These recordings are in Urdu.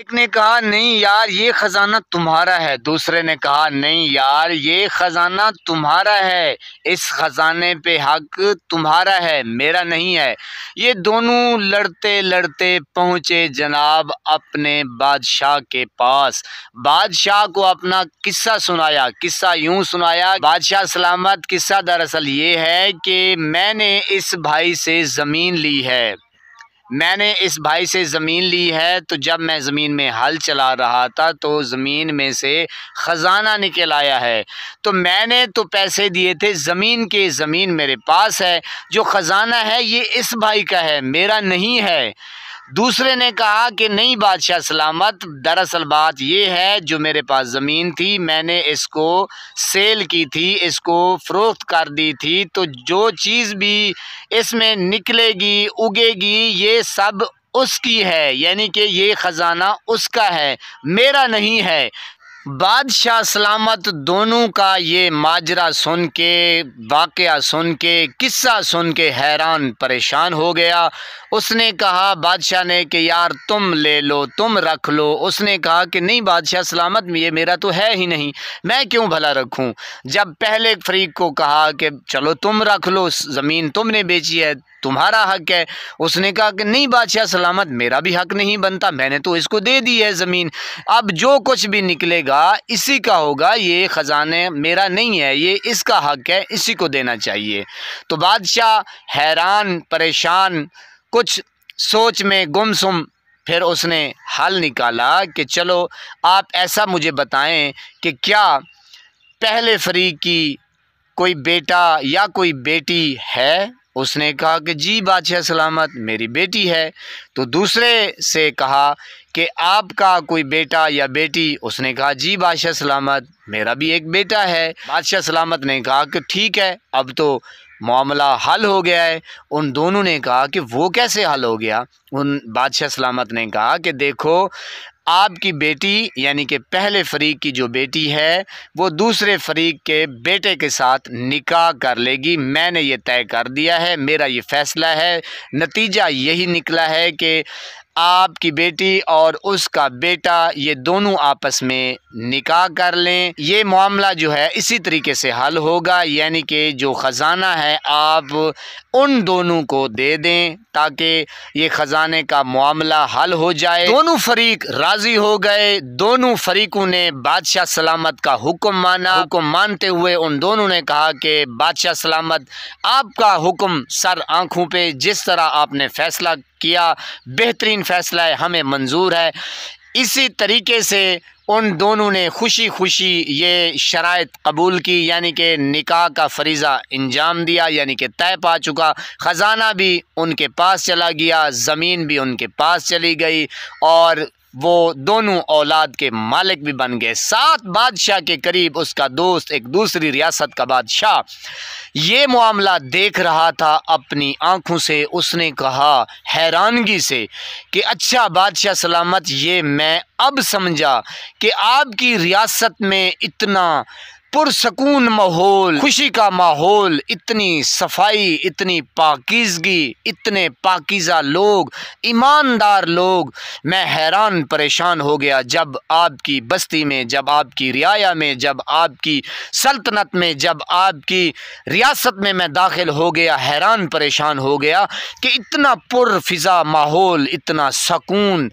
ایک نے کہا نہیں یار یہ خزانہ تمہارا ہے دوسرے نے کہا نہیں یار یہ خزانہ تمہارا ہے اس خزانے پہ حق تمہارا ہے میرا نہیں ہے یہ دونوں لڑتے لڑتے پہنچے جناب اپنے بادشاہ کے پاس بادشاہ کو اپنا قصہ سنایا قصہ یوں سنایا بادشاہ سلامت قصہ دراصل یہ ہے کہ میں نے اس بھائی سے زمین لی ہے میں نے اس بھائی سے زمین لی ہے تو جب میں زمین میں حل چلا رہا تھا تو زمین میں سے خزانہ نکل آیا ہے تو میں نے تو پیسے دیے تھے زمین کے زمین میرے پاس ہے جو خزانہ ہے یہ اس بھائی کا ہے میرا نہیں ہے دوسرے نے کہا کہ نہیں بادشاہ سلامت دراصل بات یہ ہے جو میرے پاس زمین تھی میں نے اس کو سیل کی تھی اس کو فروخت کر دی تھی تو جو چیز بھی اس میں نکلے گی اگے گی یہ سب اس کی ہے یعنی کہ یہ خزانہ اس کا ہے میرا نہیں ہے بادشاہ سلامت دونوں کا یہ ماجرہ سن کے واقعہ سن کے قصہ سن کے حیران پریشان ہو گیا اس نے کہا بادشاہ نے کہ یار تم لے لو تم رکھ لو اس نے کہا کہ نہیں بادشاہ سلامت یہ میرا تو ہے ہی نہیں میں کیوں بھلا رکھوں جب پہلے فریق کو کہا کہ چلو تم رکھ لو زمین تم نے بیچی ہے تمہارا حق ہے اس نے کہا کہ نہیں بادشاہ سلامت میرا بھی حق نہیں بنتا میں نے تو اس کو دے دی ہے زمین اب جو کچھ بھی نکلے گا اسی کا ہوگا یہ خزانے میرا نہیں ہے یہ اس کا حق ہے اسی کو دینا چاہیے تو بادشاہ حیران پریشان کچھ سوچ میں گم سم پھر اس نے حل نکالا کہ چلو آپ ایسا مجھے بتائیں کہ کیا پہلے فریق کی کوئی بیٹا یا کوئی بیٹی ہے اس نے کہا کہ جی بادشاہ سلامت میری بیٹی ہے تو دوسرے سے کہا کہ آپ کا کوئی بیٹا یا بیٹی اس نے کہا جی بادشاہ سلامت میرا بھی ایک بیٹا ہے بادشاہ سلامت نے کہا کہ ٹھیک ہے اب تو معاملہ حل ہو گیا ہے ان دونوں نے کہا کہ وہ کیسے حل ہو گیا ان بادشاہ سلامت نے کہا کہ دیکھو آپ کی بیٹی یعنی کہ پہلے فریق کی جو بیٹی ہے وہ دوسرے فریق کے بیٹے کے ساتھ نکاح کر لے گی میں نے یہ طے کر دیا ہے میرا یہ فیصلہ ہے نتیجہ یہی نکلا ہے کہ آپ کی بیٹی اور اس کا بیٹا یہ دونوں آپس میں نکاح کر لیں یہ معاملہ جو ہے اسی طریقے سے حل ہوگا یعنی کہ جو خزانہ ہے آپ ان دونوں کو دے دیں تاکہ یہ خزانے کا معاملہ حل ہو جائے دونوں فریق راضی ہو گئے دونوں فریقوں نے بادشاہ سلامت کا حکم مانا حکم مانتے ہوئے ان دونوں نے کہا کہ بادشاہ سلامت آپ کا حکم سر آنکھوں پہ جس طرح آپ نے فیصلہ کیا بہترین فیصلہ ہے ہمیں منظور ہے اسی طریقے سے ان دونوں نے خوشی خوشی یہ شرائط قبول کی یعنی کہ نکاح کا فریضہ انجام دیا یعنی کہ طے پا چکا خزانہ بھی ان کے پاس چلا گیا زمین بھی ان کے پاس چلی گئی اور وہ دونوں اولاد کے مالک بھی بن گئے سات بادشاہ کے قریب اس کا دوست ایک دوسری ریاست کا بادشاہ یہ معاملہ دیکھ رہا تھا اپنی آنکھوں سے اس نے کہا حیرانگی سے کہ اچھا بادشاہ سلامت یہ میں اب سمجھا کہ آپ کی ریاست میں اتنا پرسکون ماحول خوشی کا ماحول اتنی صفائی اتنی پاکیزگی اتنے پاکیزہ لوگ ایماندار لوگ میں حیران پریشان ہو گیا جب آپ کی بستی میں جب آپ کی رعایہ میں جب آپ کی سلطنت میں جب آپ کی ریاست میں میں داخل ہو گیا حیران پریشان ہو گیا کہ اتنا پر فضا ماحول اتنا سکون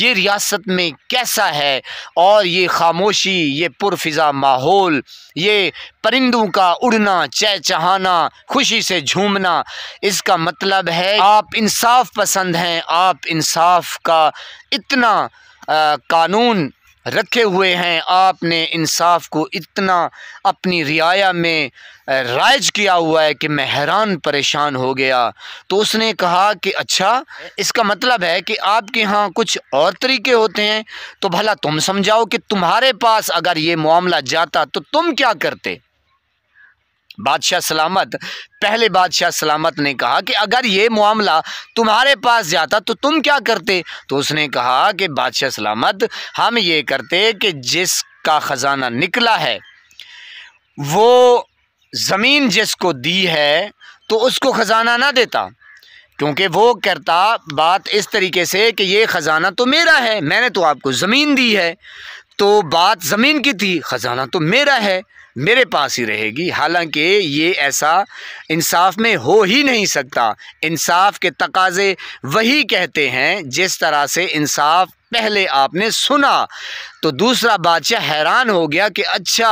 یہ ریاست میں کیسا ہے اور یہ خاموشی یہ پر فضا ماحول یہ پرندوں کا اڑنا چہ چہانا خوشی سے جھومنا اس کا مطلب ہے آپ انصاف پسند ہیں آپ انصاف کا اتنا قانون رکھے ہوئے ہیں آپ نے انصاف کو اتنا اپنی رعایا میں رائج کیا ہوا ہے کہ میں حیران پریشان ہو گیا تو اس نے کہا کہ اچھا اس کا مطلب ہے کہ آپ کے ہاں کچھ اور طریقے ہوتے ہیں تو بھلا تم سمجھاؤ کہ تمہارے پاس اگر یہ معاملہ جاتا تو تم کیا کرتے بادشاہ سلامت پہلے بادشاہ سلامت نے کہا کہ اگر یہ معاملہ تمہارے پاس جاتا تو تم کیا کرتے تو اس نے کہا کہ بادشاہ سلامت ہم یہ کرتے کہ جس کا خزانہ نکلا ہے وہ زمین جس کو دی ہے تو اس کو خزانہ نہ دیتا کیونکہ وہ کرتا بات اس طریقے سے کہ یہ خزانہ تو میرا ہے میں نے تو آپ کو زمین دی ہے تو بات زمین کی تھی خزانہ تو میرا ہے میرے پاس ہی رہے گی حالانکہ یہ ایسا انصاف میں ہو ہی نہیں سکتا انصاف کے تقاضے وہی کہتے ہیں جس طرح سے انصاف پہلے آپ نے سنا تو دوسرا بادشاہ حیران ہو گیا کہ اچھا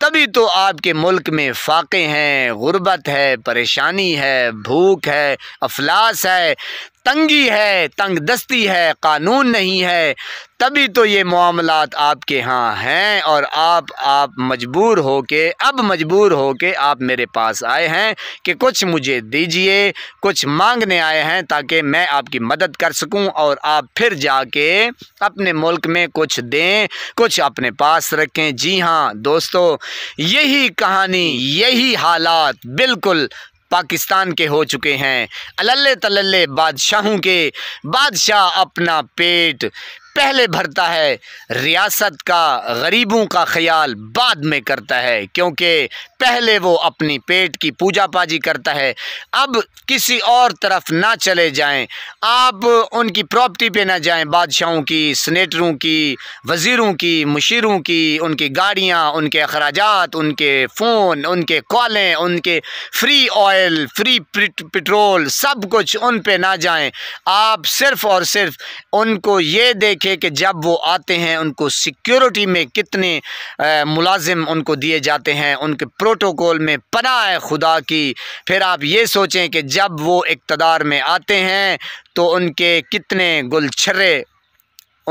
تبھی تو آپ کے ملک میں فاقے ہیں غربت ہے پریشانی ہے بھوک ہے افلاس ہے تنگی ہے تنگ دستی ہے قانون نہیں ہے تبھی تو یہ معاملات آپ کے ہاں ہیں اور آپ آپ مجبور ہو کے اب مجبور ہو کے آپ میرے پاس آئے ہیں کہ کچھ مجھے دیجئے کچھ مانگنے آئے ہیں تاکہ میں آپ کی مدد کر سکوں اور آپ پھر جا کے اپنے ملک میں کچھ دیں کچھ اپنے پاس رکھیں جی ہاں دوستو یہی یہی کہانی حالات بالکل پاکستان کے ہو چکے ہیں اللہ تلے بادشاہوں کے بادشاہ اپنا پیٹ پہلے بھرتا ہے ریاست کا غریبوں کا خیال بعد میں کرتا ہے کیونکہ پہلے وہ اپنی پیٹ کی پوجا پاجی کرتا ہے اب کسی اور طرف نہ چلے جائیں آپ ان کی پراپرٹی پہ نہ جائیں بادشاہوں کی سنیٹروں کی وزیروں کی مشیروں کی ان کی گاڑیاں ان کے اخراجات ان کے فون ان کے کالیں ان کے فری آئل فری پٹرول سب کچھ ان پہ نہ جائیں آپ صرف اور صرف ان کو یہ دیکھیں کہ جب وہ آتے ہیں ان کو سیکیورٹی میں کتنے ملازم ان کو دیے جاتے ہیں ان کے پروٹوکول میں پناہ ہے خدا کی پھر آپ یہ سوچیں کہ جب وہ اقتدار میں آتے ہیں تو ان کے کتنے گلچھرے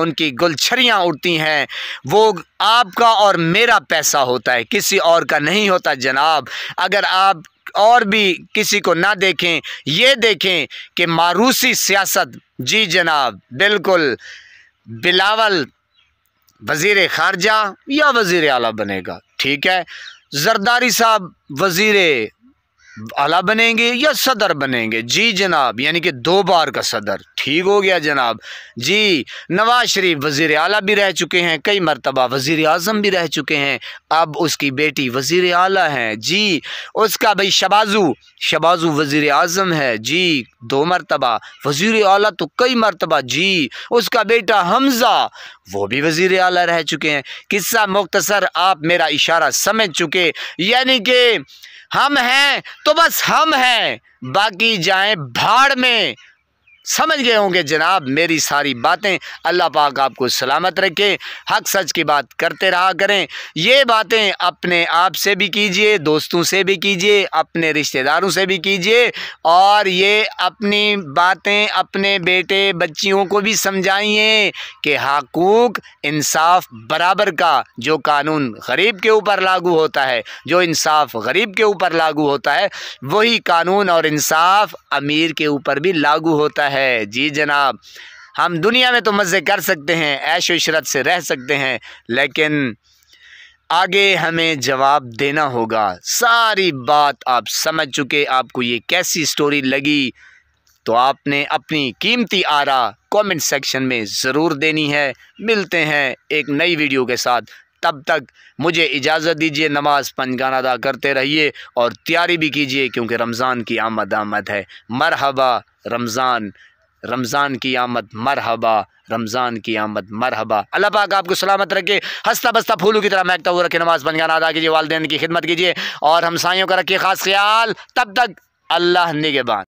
ان کی گلچھریاں اڑتی ہیں وہ آپ کا اور میرا پیسہ ہوتا ہے کسی اور کا نہیں ہوتا جناب اگر آپ اور بھی کسی کو نہ دیکھیں یہ دیکھیں کہ معروسی سیاست جی جناب بالکل بلاول وزیر خارجہ یا وزیر اعلیٰ بنے گا ٹھیک ہے زرداری صاحب وزیر اعلیٰ بنیں گے یا صدر بنیں گے جی جناب یعنی کہ دو بار کا صدر ٹھیک ہو گیا جناب جی نواز شریف وزیر اعلیٰ بھی رہ چکے ہیں کئی مرتبہ وزیر اعظم بھی رہ چکے ہیں اب اس کی بیٹی وزیر اعلیٰ ہیں جی اس کا بھائی شبازو شبازو وزیر اعظم ہے جی دو مرتبہ وزیر اعلیٰ تو کئی مرتبہ جی اس کا بیٹا حمزہ وہ بھی وزیر اعلیٰ رہ چکے ہیں قصہ مختصر آپ میرا اشارہ سمجھ چکے یعنی کہ ہم ہیں تو بس ہم ہیں باقی جائیں بھاڑ میں سمجھ گئے ہوں گے جناب میری ساری باتیں اللہ پاک آپ کو سلامت رکھیں حق سچ کی بات کرتے رہا کریں یہ باتیں اپنے آپ سے بھی کیجئے دوستوں سے بھی کیجئے اپنے رشتہ داروں سے بھی کیجئے اور یہ اپنی باتیں اپنے بیٹے بچیوں کو بھی سمجھائیں کہ حقوق انصاف برابر کا جو قانون غریب کے اوپر لاگو ہوتا ہے جو انصاف غریب کے اوپر لاگو ہوتا ہے وہی قانون اور انصاف امیر کے اوپر بھی لاگو ہوتا ہے ہے جی جناب ہم دنیا میں تو مزے کر سکتے ہیں عیش و عشرت سے رہ سکتے ہیں لیکن آگے ہمیں جواب دینا ہوگا ساری بات آپ سمجھ چکے آپ کو یہ کیسی سٹوری لگی تو آپ نے اپنی قیمتی آرا کومنٹ سیکشن میں ضرور دینی ہے ملتے ہیں ایک نئی ویڈیو کے ساتھ تب تک مجھے اجازت دیجیے نماز پنجگان ادا کرتے رہیے اور تیاری بھی کیجیے کیونکہ رمضان کی آمد آمد ہے مرحبا رمضان رمضان کی آمد مرحبا رمضان کی آمد مرحبا اللہ پاک آپ کو سلامت رکھے ہستہ بستہ پھولوں کی طرح مہکتا ہو رکھے نماز بنگانا ادا کیجیے والدین کی خدمت کیجیے اور ہمسائیوں کا رکھیے خاص خیال تب تک اللہ نگبان